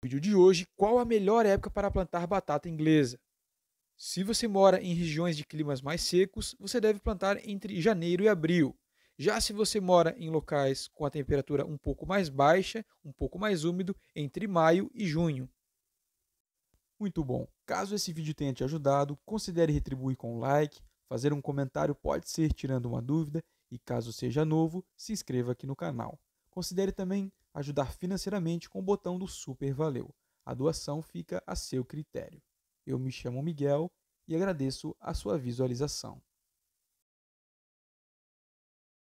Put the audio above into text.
No Vídeo de hoje: qual a melhor época para plantar batata inglesa? Se você mora em regiões de climas mais secos, você deve plantar entre janeiro e abril. Já se você mora em locais com a temperatura um pouco mais baixa, um pouco mais úmido, entre maio e junho. Muito bom! Caso esse vídeo tenha te ajudado, considere retribuir com um like, fazer um comentário pode ser tirando uma dúvida e caso seja novo, se inscreva aqui no canal. Considere também ajudar financeiramente com o botão do Super Valeu. A doação fica a seu critério. Eu me chamo Miguel e agradeço a sua visualização.